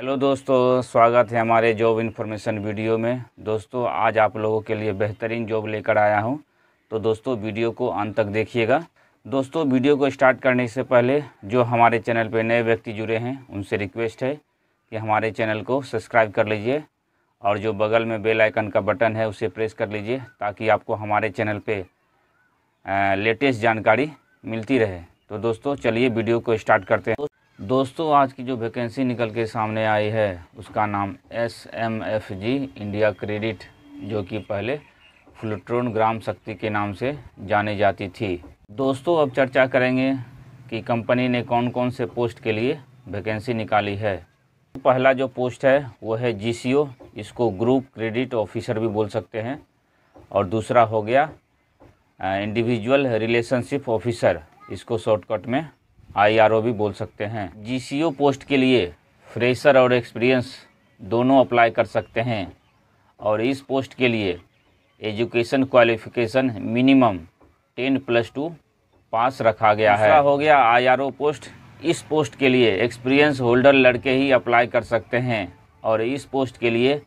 hello दोस्तों स्वागत है हमारे जॉब इन्फॉर्मेशन वीडियो में दोस्तों आज आप लोगों के लिए बेहतरीन जॉब लेकर आया हूं तो दोस्तों वीडियो को अंत तक देखिएगा दोस्तों वीडियो को स्टार्ट करने से पहले जो हमारे चैनल पर नए व्यक्ति जुड़े हैं उनसे रिक्वेस्ट है कि हमारे चैनल को सब्सक्राइब कर लीजिए और जो बगल में बेल आइकन का बटन है उसे प्रेस कर लीजिए ताकि आपको हमारे चैनल पर लेटेस्ट जानकारी मिलती रहे तो दोस्तों चलिए वीडियो को स्टार्ट करते हैं दोस्तों आज की जो वैकेंसी निकल के सामने आई है उसका नाम S M F G India credit जो कि पहले फ्लूट्रोन ग्राम शक्ति के नाम से जानी जाती थी दोस्तों अब चर्चा करेंगे कि कंपनी ने कौन कौन से पोस्ट के लिए वैकेंसी निकाली है पहला जो पोस्ट है वो है जीसीओ इसको ग्रुप क्रेडिट ऑफिसर भी बोल सकते हैं और दूसरा हो गया इंडिविजुअल रिलेशनशिप ऑफिसर इसको शॉर्टकट में आईआरओ भी बोल सकते हैं जीसीओ पोस्ट के लिए फ्रेशर और एक्सपीरियंस दोनों अप्लाई कर सकते हैं और इस पोस्ट के लिए education qualification minimum ten plus two pass रखा गया है हो गया आईआरओ पोस्ट इस पोस्ट के लिए एक्सपीरियंस होल्डर लड़के ही अप्लाई कर सकते हैं और इस पोस्ट के लिए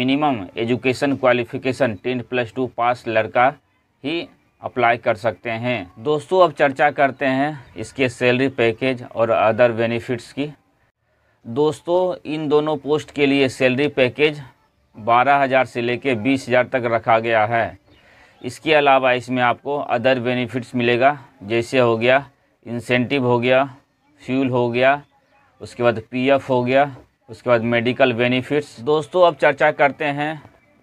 minimum education qualification ten plus two pass लड़का ही अप्लाई कर सकते हैं दोस्तों अब चर्चा करते हैं इसके सैलरी पैकेज और अदर बेनिफिट्स की दोस्तों इन दोनों पोस्ट के लिए सैलरी पैकेज 12000 से लेकर 20000 तक रखा गया है इसके अलावा इसमें आपको अदर बेनिफिट्स मिलेगा जैसे हो गया इंसेंटिव हो गया फ्यूल हो गया उसके बाद पीएफ हो गया उसके बाद मेडिकल बेनिफिट्स दोस्तों अब चर्चा करते हैं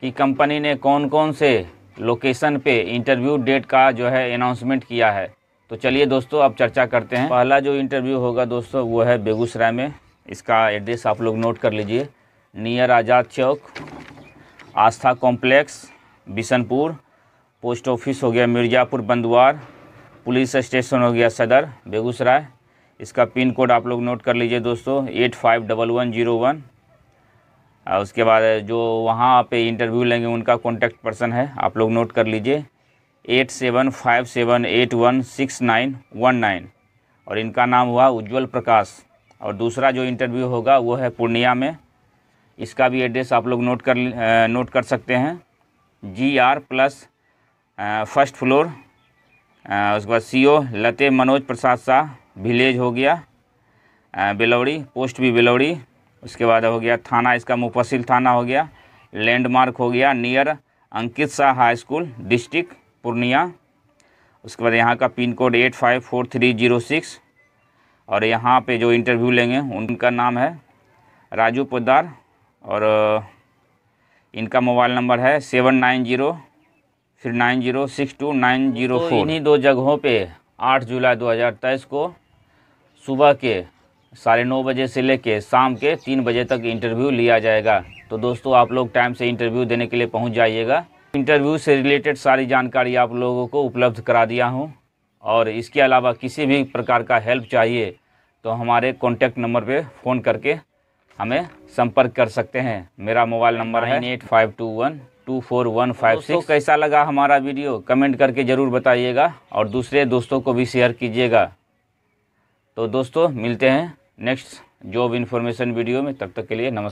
कि कंपनी ने कौन कौन से लोकेशन पे इंटरव्यू डेट का जो है अनाउंसमेंट किया है तो चलिए दोस्तों अब चर्चा करते हैं पहला जो इंटरव्यू होगा दोस्तों वो है बेगूसराय में इसका एड्रेस आप लोग नोट कर लीजिए near Azad Chowk Aastha complex Bishanpur post office हो गया मिर्ज़ापुर बंदवार पुलिस स्टेशन हो गया सदर बेगूसराय इसका पिन कोड आप लोग नोट कर लीजिए दोस्तों eight five double one zero one उसके बाद जो वहाँ पे इंटरव्यू लेंगे उनका कॉन्टैक्ट पर्सन है आप लोग नोट कर लीजिए eight seven five seven eight one six nine one nine और इनका नाम हुआ उज्जवल प्रकाश और दूसरा जो इंटरव्यू होगा वो है पूर्णिया में इसका भी एड्रेस आप लोग नोट कर नोट कर सकते हैं G R plus first floor उसके बाद सी ओ लते मनोज प्रसाद शाह विलेज हो गया बेलौड़ी पोस्ट भी बेलौड़ी उसके बाद हो गया थाना इसका मुफसिल थाना हो गया लैंडमार्क हो गया near Ankit Shah high school district Purnia उसके बाद यहाँ का pin code eight five four three zero six और यहाँ पे जो इंटरव्यू लेंगे उनका नाम है राजू पोदार और इनका मोबाइल नंबर है सेवन नाइन जीरो फिर nine zero six two nine zero तो फोर इन्हीं दो जगहों पे आठ जुलाई दो हज़ार तेईस को सुबह के साढ़े नौ बजे से लेके शाम के तीन बजे तक इंटरव्यू लिया जाएगा तो दोस्तों आप लोग टाइम से इंटरव्यू देने के लिए पहुंच जाइएगा इंटरव्यू से रिलेटेड सारी जानकारी आप लोगों को उपलब्ध करा दिया हूं और इसके अलावा किसी भी प्रकार का हेल्प चाहिए तो हमारे कॉन्टैक्ट नंबर पर फ़ोन करके हमें संपर्क कर सकते हैं मेरा मोबाइल नंबर है eight five two one two four one five six कैसा लगा हमारा वीडियो कमेंट करके ज़रूर बताइएगा और दूसरे दोस्तों को भी शेयर कीजिएगा तो दोस्तों मिलते हैं नेक्स्ट जॉब इन्फॉर्मेशन वीडियो में तब तक के लिए नमस्कार